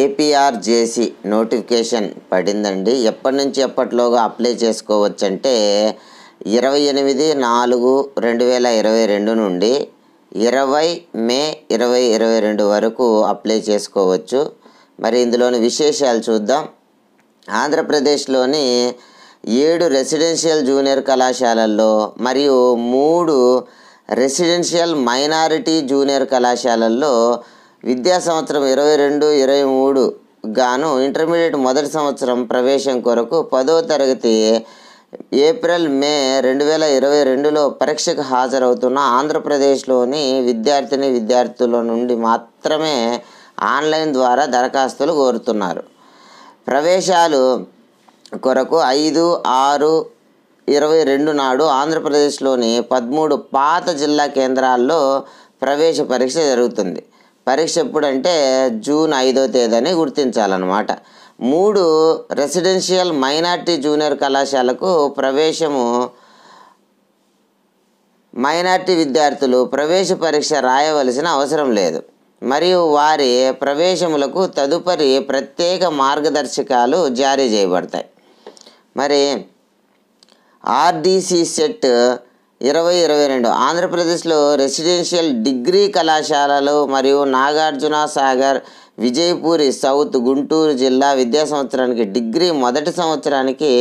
APRJC notification పడిందండి ఎప్పటి నుంచి ఎప్పటిలోగా అప్లై చేసుకోవచ్చంటే ఇరవై ఎనిమిది నాలుగు రెండు వేల ఇరవై రెండు నుండి ఇరవై మే ఇరవై ఇరవై రెండు వరకు అప్లై చేసుకోవచ్చు మరి ఇందులోని విశేషాలు చూద్దాం ఆంధ్రప్రదేశ్లోని ఏడు రెసిడెన్షియల్ జూనియర్ కళాశాలల్లో మరియు మూడు రెసిడెన్షియల్ మైనారిటీ జూనియర్ కళాశాలల్లో విద్యా సంవత్సరం ఇరవై రెండు ఇరవై మూడు గాను ఇంటర్మీడియట్ మొదటి సంవత్సరం ప్రవేశం కొరకు పదో తరగతి ఏప్రిల్ మే రెండు వేల ఇరవై రెండులో పరీక్షకు హాజరవుతున్న ఆంధ్రప్రదేశ్లోని విద్యార్థిని విద్యార్థుల నుండి మాత్రమే ఆన్లైన్ ద్వారా దరఖాస్తులు కోరుతున్నారు ప్రవేశాలు కొరకు ఐదు ఆరు ఇరవై రెండు నాడు ఆంధ్రప్రదేశ్లోని పదమూడు పాత జిల్లా కేంద్రాల్లో ప్రవేశ పరీక్ష జరుగుతుంది పరీక్ష ఎప్పుడంటే జూన్ ఐదో తేదీని గుర్తించాలన్నమాట మూడు రెసిడెన్షియల్ మైనార్టీ జూనియర్ కళాశాలకు ప్రవేశము మైనార్టీ విద్యార్థులు ప్రవేశ పరీక్ష రాయవలసిన అవసరం లేదు మరియు వారి ప్రవేశములకు తదుపరి ప్రత్యేక మార్గదర్శకాలు జారీ చేయబడతాయి మరి ఆర్డీసీ సెట్ ఇరవై ఇరవై రెండు ఆంధ్రప్రదేశ్లో రెసిడెన్షియల్ డిగ్రీ కళాశాలలు మరియు నాగార్జున సాగర్ విజయపూరి సౌత్ గుంటూరు జిల్లా విద్యా సంవత్సరానికి డిగ్రీ మొదటి సంవత్సరానికి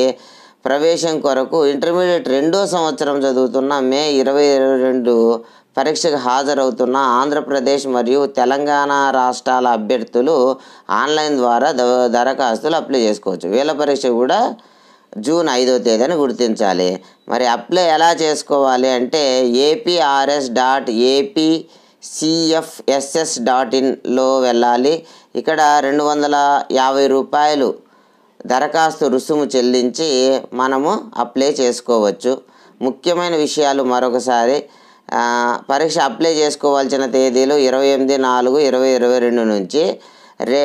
ప్రవేశం కొరకు ఇంటర్మీడియట్ రెండో సంవత్సరం చదువుతున్న మే ఇరవై ఇరవై రెండు పరీక్షకు హాజరవుతున్న ఆంధ్రప్రదేశ్ మరియు తెలంగాణ రాష్ట్రాల అభ్యర్థులు ఆన్లైన్ ద్వారా దరఖాస్తులు అప్లై చేసుకోవచ్చు వీళ్ళ పరీక్ష కూడా జూన్ ఐదో తేదీని గుర్తించాలి మరి అప్లై ఎలా చేసుకోవాలి అంటే APRS dot AP CFSS dot ఇన్లో వెళ్ళాలి ఇక్కడ రెండు వందల యాభై రూపాయలు దరఖాస్తు రుసుము చెల్లించి మనము అప్లై చేసుకోవచ్చు ముఖ్యమైన విషయాలు మరొకసారి పరీక్ష అప్లై చేసుకోవాల్సిన తేదీలు ఇరవై ఎనిమిది నాలుగు ఇరవై ఇరవై రెండు నుంచి రే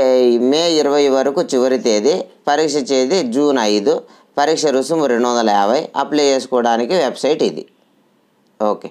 మే ఇరవై వరకు చివరి తేదీ పరీక్ష తేదీ జూన్ ఐదు పరీక్ష రుసుము రెండు వందల యాభై అప్లై చేసుకోవడానికి వెబ్సైట్ ఇది ఓకే